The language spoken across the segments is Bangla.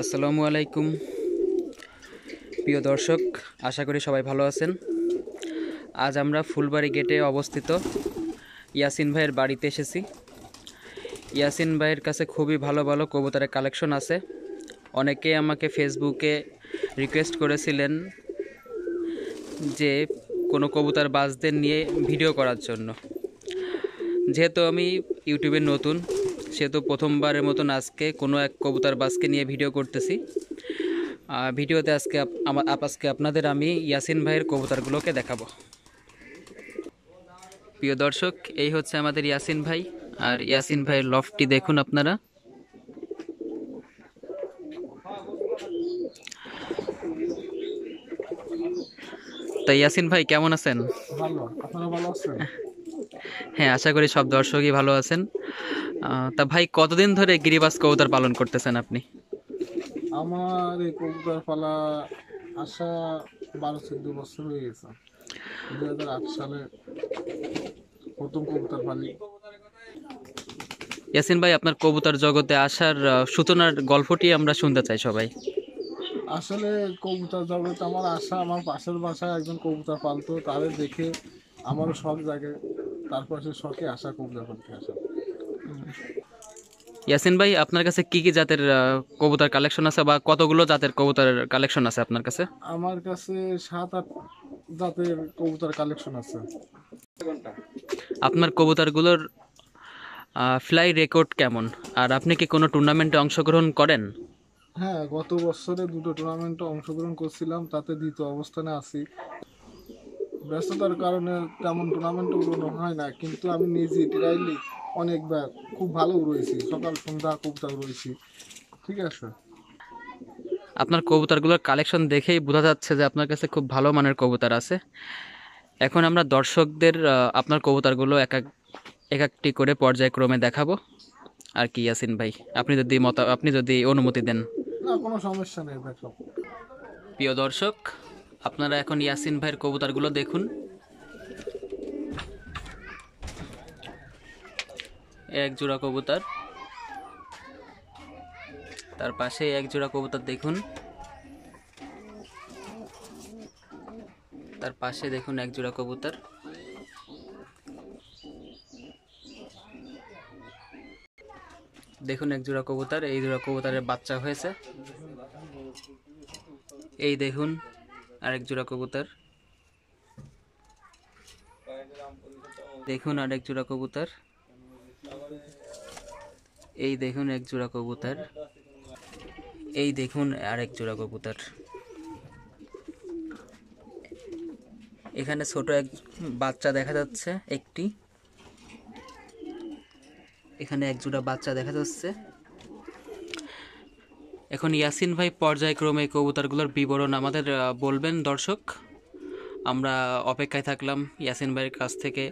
আসসালামু আলাইকুম প্রিয় দর্শক আশা করি সবাই ভালো আছেন আজ আমরা ফুলবাড়ি গেটে অবস্থিত ইয়াসিন ভাইয়ের বাড়িতে এসেছি ইয়াসিন ভাইয়ের কাছে খুবই ভালো ভালো কবুতরের কালেকশন আছে অনেকে আমাকে ফেসবুকে রিকোয়েস্ট করেছিলেন যে কোনো কবুতর বাজদের নিয়ে ভিডিও করার জন্য যেহেতু আমি ইউটিউবে নতুন সেহেতু প্রথমবারের মতন আজকে কোনো এক কবুতার বাসকে নিয়ে ভিডিও করতেছি ভিডিওতে আজকে আজকে আপনাদের আমি ইয়াসিন ভাইয়ের কবুতারগুলোকে দেখাবো প্রিয় দর্শক এই হচ্ছে আমাদের ইয়াসিন ভাই আর ইয়াসিন ভাইয়ের লফটি দেখুন আপনারা তাই ইয়াসিন ভাই কেমন আছেন হ্যাঁ আশা করি সব দর্শকই ভালো আছেন তা ভাই কতদিন ধরে গিরিবাস কবুতর পালন করতেছেন আপনি আমার এই কবুতর পালা আসা বারো চোদ্দ বছর হয়ে গেছে দু হাজার আট সালে প্রথম কবুতর পালি ইয়াসিন ভাই আপনার কবুতর জগতে আসার সূচনার গল্পটি আমরা শুনতে চাই সবাই আসলে কবুতর জগতে আমার আশা আমার পাশের বাসায় একজন কবুতর পালতো তাদের দেখে আমারও শখ জাগে তারপর সে শখে আসা কবুতর পালতে আসা ইয়াসিন ভাই আপনার কাছে কি কি জাতের কবুতর কালেকশন আছে বা কতগুলো জাতের কবুতর কালেকশন আছে আপনার কাছে আমার কাছে সাত আট জাতের কবুতর কালেকশন আছে আপনার কবুতরগুলোর ফ্লাই রেকর্ড কেমন আর আপনি কি কোনো টুর্নামেন্টে অংশগ্রহণ করেন হ্যাঁ গত বছরে দুটো টুর্নামেন্টে অংশগ্রহণ করছিলাম তাতে দ্বিতীয় অবস্থানে আছি ব্যস্ততার কারণে তেমন টুর্নামেন্ট হয় না কিন্তু আমি নিজে ডেইলি অনেকবার খুব ভালো রয়েছি সকাল সন্ধ্যা কবুতর রয়েছি ঠিক আছে আপনার কবুতরগুলোর কালেকশন দেখেই বোঝা যাচ্ছে যে আপনার কাছে খুব ভালো মানের কবুতর আছে এখন আমরা দর্শকদের আপনার কবুতরগুলো এক এক এক একটি করে পর্যায়ক্রমে দেখাবো আর কি ইয়াসিন ভাই আপনি যদি মত আপনি যদি অনুমতি দেন না কোনো সমস্যা নেই প্রিয় দর্শক আপনারা এখন ইয়াসিন ভাইয়ের কবুতরগুলো দেখুন এক জোড়া কবুতর তার পাশে এক জোড়া কবুতর দেখুন তার পাশে দেখুন এক জোড়া কবুতর দেখুন এক জোড়া কবুতর এই জোড়া কবুতরের বাচ্চা হয়েছে এই দেখুন আরেক জোড়া কবুতর দেখুন আরেক জোড়া কবুতর এই দেখুন এক জোড়া কবুতর এই দেখুন আর এক জোড়া কবুতর এখানে ছোট এক বাচ্চা দেখা যাচ্ছে একটি এখানে এক জোড়া বাচ্চা দেখা যাচ্ছে এখন ইয়াসিন ভাই পর্যায়ক্রমে কবুতরগুলোর বিবরণ আমাদের বলবেন দর্শক আমরা অপেক্ষায় থাকলাম ইয়াসিন ভাইয়ের কাছ থেকে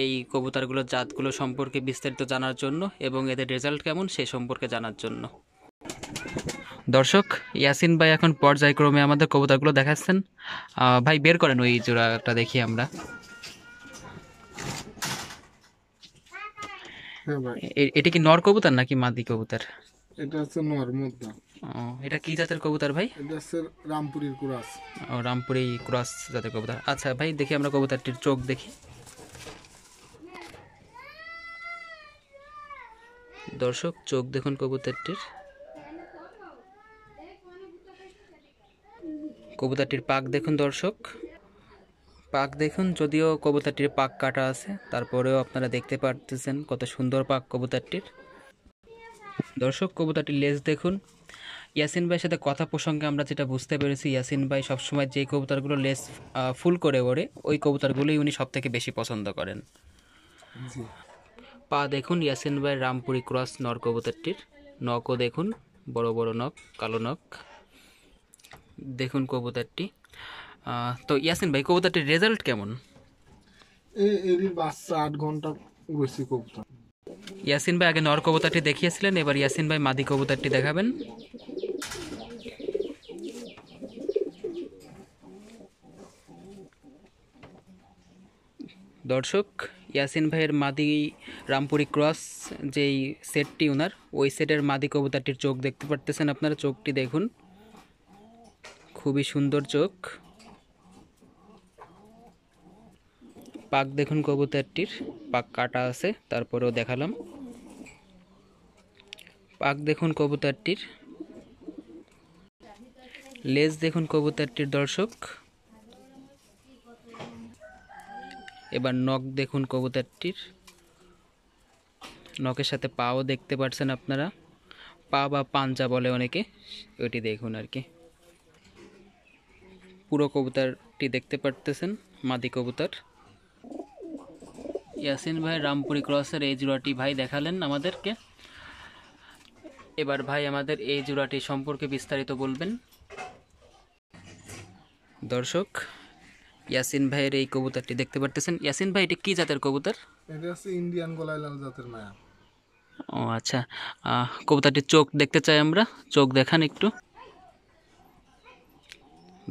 এই কবুতরগুলোর জাতগুলো সম্পর্কে বিস্তারিত জানার জন্য এবং এদের রেজাল্ট কেমন সে সম্পর্কে জানার জন্য দর্শক ইয়াসিন ভাই এখন পর্যায়ক্রমে আমাদের কবুতরগুলো দেখাচ্ছেন ভাই বের করেন ওই জোড়াটা দেখি আমরা হ্যাঁ এটা কি নর কবুতর নাকি মাদি কবুতর এটা হচ্ছে নর মদ্দা এটা কি জাতের কবুতর ভাই এটা হচ্ছে রামপুরির ক্রস ও রামপুরি ক্রস জাতের কবুতর আচ্ছা ভাই দেখি আমরা কবুতরটির চোখ দেখি দর্শক চোখ দেখুন কবুতরটির কবুতরটির পাক দেখুন দর্শক পাক দেখুন যদিও কবুতরটির পাক কাটা আছে তারপরেও আপনারা দেখতে পারতেছেন কত সুন্দর পাক কবুতরটির দর্শক কবুতরটির লেজ দেখুন ইয়াসিন ভাইয়ের সাথে কথা প্রসঙ্গে আমরা যেটা বুঝতে পেরেছি ইয়াসিন ভাই সবসময় যে কবুতরগুলো লেস ফুল করে ওড়ে ওই কবুতরগুলোই উনি সবথেকে বেশি পছন্দ করেন পা দেখুন ইয়াসিন ভাই রামপুরি ক্রস নরকবুতরটির নখও দেখুন বড় বড় নখ কালো নখ দেখুন কবুতারটি তো ইয়াসিন ভাই কবুতারটির রেজাল্ট কেমন আট ঘন্টা ইয়াসিন ভাই আগে নর কবুতারটি দেখিয়েছিলেন এবার ইয়াসিন ভাই মাদি কবুতারটি দেখাবেন দর্শক ইয়াসিন ভাইয়ের মাদি রামপুরি ক্রস যেই সেটটি ওনার ওই সেটের মাদি কবুতাটির চোখ দেখতে পারতেছেন আপনারা চোখটি দেখুন খুবই সুন্দর চোখ পাক দেখুন কবুতরটির পাক কাটা আছে তারপরেও দেখালাম পাক দেখুন কবুতরটির লেজ দেখুন কবুতরটির দর্শক এবার নখ দেখুন কবুতরটির নখের সাথে পাও দেখতে পাচ্ছেন আপনারা পা বা পাঞ্জা বলে অনেকে ওইটি দেখুন আর কি পুরো কবুতরটি দেখতে পারতেছেন মাদি কবুতর ইয়াসিন ভাই রামপুরি ক্রসের এই জোড়াটি ভাই দেখালেন আমাদেরকে এবার ভাই আমাদের এই জোড়াটি সম্পর্কে বিস্তারিত বলবেন দর্শক ইয়াসিন ভাইয়ের এই কবুতরটি দেখতে পারতেছেন ইয়াসিন ভাই এটা কী জাতের কবুতর এটা আছে ইন্ডিয়ান গোলাইলাল জাতের মায়া ও আচ্ছা কবুতরটির চোখ দেখতে চাই আমরা চোখ দেখান একটু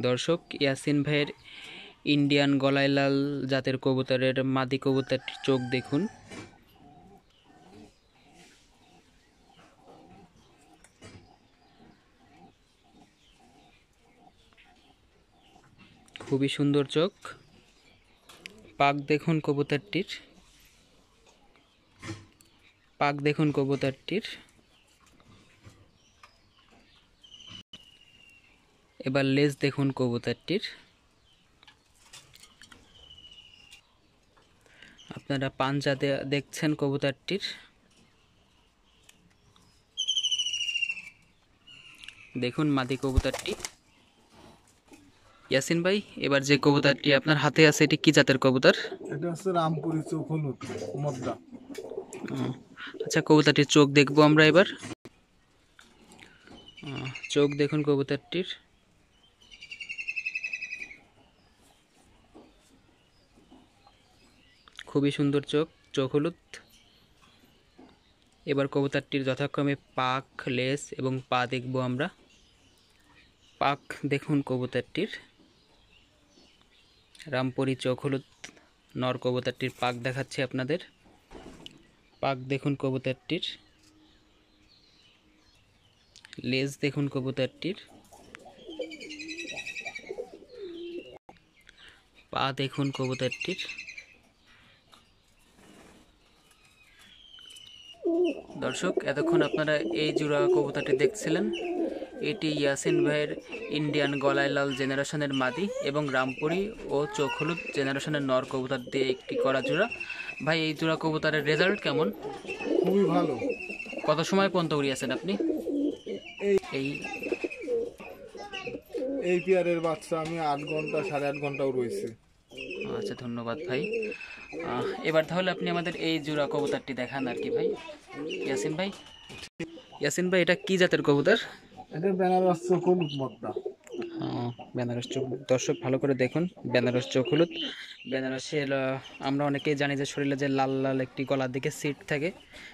দর্শক ইয়াসিন ভাইয়ের ইন্ডিয়ান গলাইলাল জাতের কবুতরের মাদি কবুতরটির চোখ দেখুন খুবই সুন্দর চোখ পাক দেখুন কবুতরটির পাক দেখুন কবুতরটির এবার লেজ দেখুন কবুতরটির আপনারা পাঞ্জা দেখছেন কবুতরটির দেখুন মাদি কবুতরটি ইয়াসিন ভাই এবার যে কবুতরটি আপনার হাতে আছে এটি কি জাতের কবুতর এটা হচ্ছে রামপুরি চোখ হলুদ মদ্দা আচ্ছা কবুতরটির চোখ দেখবো আমরা এবার চোখ দেখুন কবুতরটির খুবই সুন্দর চোখ চোখ হলুদ এবার কবুতরটির যথাক্রমে পাক লেস এবং পা দেখব আমরা পাক দেখুন কবুতরটির রামপুরি চোখ হলুদ নর কবুতরটির পাক দেখাচ্ছি আপনাদের পাক দেখুন কবুতরটির লেজ দেখুন কবুতরটির পা দেখুন কবুতরটির দর্শক এতক্ষণ আপনারা এই জোড়া কবুতরটি দেখছিলেন এটি ইয়াসিন ভাইয়ের ইন্ডিয়ান গলায়লাল জেনারেশনের মাদি এবং রামপুরি ও চোখ হলুদ জেনারেশনের নর কবুতার দিয়ে একটি করা জোড়া ভাই এই জোড়া কবুতারের রেজাল্ট কেমন খুবই ভালো কত সময় পর্যন্ত উড়িয়েছেন আপনি এই এই পেয়ারের বাচ্চা আমি আট ঘন্টা সাড়ে আট ঘন্টাও রয়েছে আচ্ছা ধন্যবাদ ভাই এবার তাহলে আপনি আমাদের এই জোড়া কবুতারটি দেখান আর কি ভাই ইয়াসিন ভাই ইয়াসিন ভাই এটা কি জাতের কবুতার বেনারস চোখ বেনারস চোখ দর্শক ভালো করে দেখুন বেনারস চোখ হলুদ বেনারসের আমরা অনেকেই জানি যে শরীরে যে লাল লাল একটি গলার দিকে সিট থাকে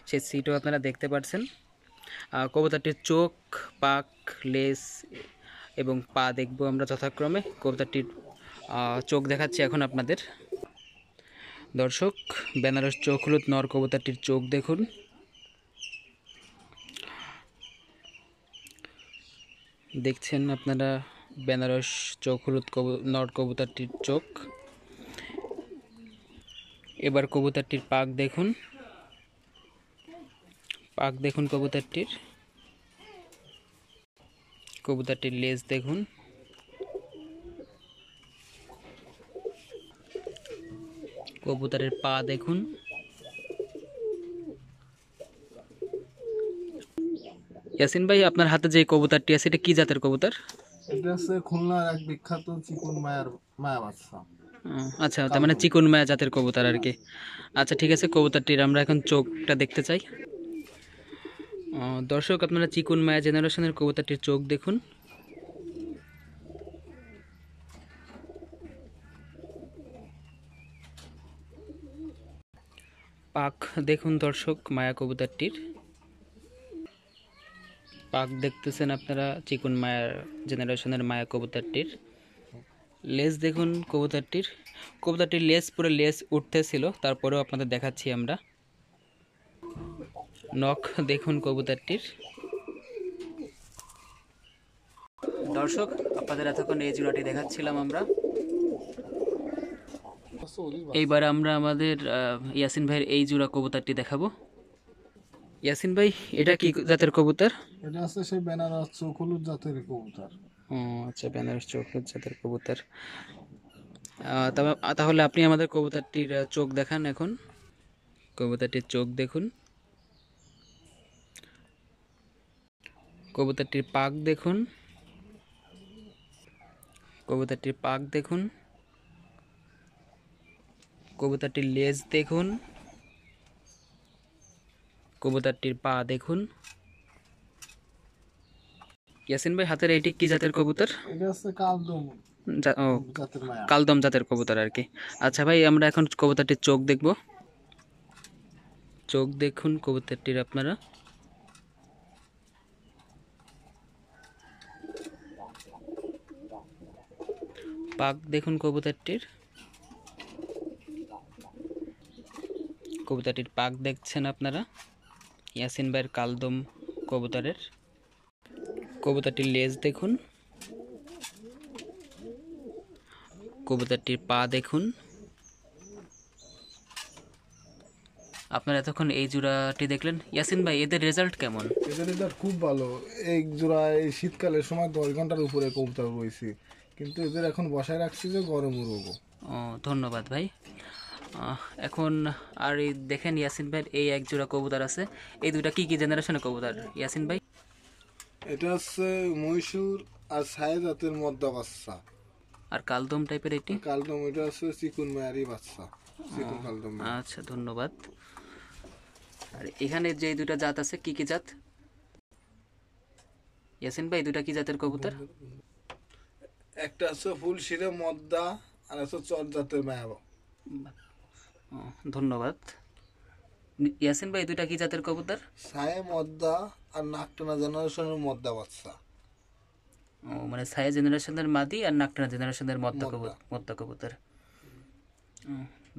সেই সিটও আপনারা দেখতে পাচ্ছেন কবুতরটির চোখ পাক লেস এবং পা দেখব আমরা যথাক্রমে কবুতরটির চোখ দেখাচ্ছি এখন আপনাদের দর্শক বেনারস চোখ হলুদ নর কবুতরটির চোখ দেখুন দেখছেন আপনারা বেনারস চোখ হলুদ কবু নর কবুতরটির চোখ এবার কবুতরটির পাক দেখুন পাক দেখুন কবুতরটির কবুতরটির লেজ দেখুন কবুতরের পা দেখুন ইয়াসিন ভাই আপনার হাতে যে কবুতরটি আছে এটা কি জাতের কবুতর এটা হচ্ছে বিখ্যাত মায়া আচ্ছা তার মানে চিকন মায়া জাতের কবুতর আর কি আচ্ছা ঠিক আছে কবুতরটির আমরা এখন চোখটা দেখতে চাই দর্শক আপনারা চিকন মায়া জেনারেশনের কবুতরটির চোখ দেখুন পাক দেখুন দর্শক মায়া কবুতরটির পাক দেখতেছেন আপনারা চিকন মায়ার জেনারেশনের মায়া কবুতরটির লেস দেখুন কবুতরটির কবুতরটির লেস পুরো লেস উঠতেছিল তারপরেও আপনাদের দেখাচ্ছি আমরা নখ দেখুন কবুতরটির দর্শক আপনাদের এতক্ষণ এই জোড়াটি দেখাচ্ছিলাম আমরা এইবার আমরা আমাদের ইয়াসিন ভাইয়ের এই জোড়া কবুতরটি দেখাবো ইয়াসিন ভাই এটা কি জাতের কবুতর এটা আছে সেই বেনারস চোখলুর জাতের কবুতর ও আচ্ছা বেনারস চোখলুর জাতের কবুতর তাহলে আপনি আমাদের কবুতরটির চোখ দেখান এখন কবুতরটির চোখ দেখুন কবুতরটির পাক দেখুন কবুতরটির পাক দেখুন কবুতরটির লেজ দেখুন কবুতরটির পা দেখুন ইয়াসিন ভাই হাতের এইটি কি জাতের কবুতর ও কালদম জাতের কবুতর আর কি আচ্ছা ভাই আমরা এখন কবুতরটির চোখ দেখব চোখ দেখুন কবুতরটির আপনারা পাক দেখুন কবুতরটির কবুতরটির পাক দেখছেন আপনারা ইয়াসিন ভাইয়ের কালদম কবুতরের কবুতরটির লেজ দেখুন কবুতরটির পা দেখুন আপনারা এতক্ষণ এই জোড়াটি দেখলেন ইয়াসিন ভাই এদের রেজাল্ট কেমন এদের রেজাল্ট খুব ভালো এই জোড়া এই শীতকালের সময় দশ ঘন্টার উপরে কবুতর রয়েছে কিন্তু এদের এখন বসায় রাখছি যে গরম রোগ ও ধন্যবাদ ভাই এখন আর এই দেখেন ইয়াসিন ভাই এই এক জোড়া কবুতর আছে এই দুটা কি কি জেনারেশনের কবুতর ইয়াসিন ভাই এটা হচ্ছে মহীশূর আর সাহেদাতের মদ্দা বাচ্চা আর কালদম টাইপের এটি কালদম এটা আছে চিকুন মায়ারি বাচ্চা কালদম আচ্ছা ধন্যবাদ আর এখানে যে দুটা জাত আছে কি কি জাত ইয়াসিন ভাই দুটা কি জাতের কবুতর একটা আছে ফুল শিরে মদ্দা আর আছে চর জাতের মায়াবা ধন্যবাদ ইয়াসিন ভাই দুইটা কি জাতের কবুতর সায়ে মদ্দা আর নাকটানা জেনারেশনের মদ্দা বাচ্চা ও মানে সায়ে জেনারেশনের মাদি আর নাকটানা জেনারেশনের মদ্দা কবুতর মদ্দা কবুতর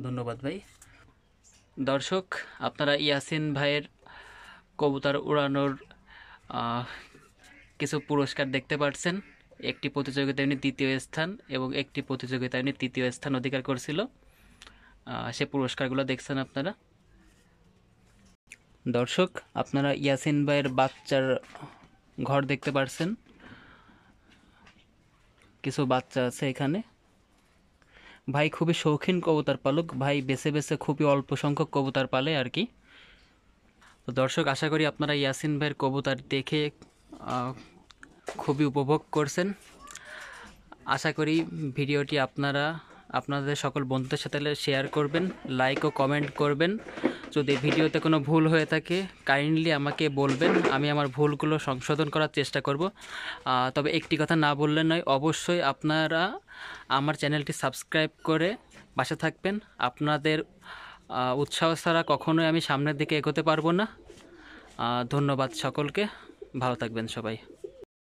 ধন্যবাদ ভাই দর্শক আপনারা ইয়াসিন ভাইয়ের কবুতর উড়ানোর কিছু পুরস্কার দেখতে পাচ্ছেন একটি প্রতিযোগিতায় উনি দ্বিতীয় স্থান এবং একটি প্রতিযোগিতায় উনি তৃতীয় স্থান অধিকার করছিল সে পুরস্কারগুলো দেখছেন আপনারা দর্শক আপনারা ইয়াসিন ভাইয়ের বাচ্চার ঘর দেখতে পারছেন কিছু বাচ্চা আছে এখানে ভাই খুবই শৌখিন কবুতার পালক ভাই বেছে বেছে খুবই অল্প সংখ্যক কবুতার পালে আর কি তো দর্শক আশা করি আপনারা ইয়াসিন ভাইয়ের কবুতার দেখে খুবই উপভোগ করছেন আশা করি ভিডিওটি আপনারা আপনাদের সকল বন্ধুদের সাথে শেয়ার করবেন লাইক ও কমেন্ট করবেন যদি ভিডিওতে কোনো ভুল হয়ে থাকে কাইন্ডলি আমাকে বলবেন আমি আমার ভুলগুলো সংশোধন করার চেষ্টা করব তবে একটি কথা না বললে নয় অবশ্যই আপনারা আমার চ্যানেলটি সাবস্ক্রাইব করে বাসে থাকবেন আপনাদের উৎসাহ ছাড়া কখনোই আমি সামনের দিকে এগোতে পারবো না ধন্যবাদ সকলকে ভালো থাকবেন সবাই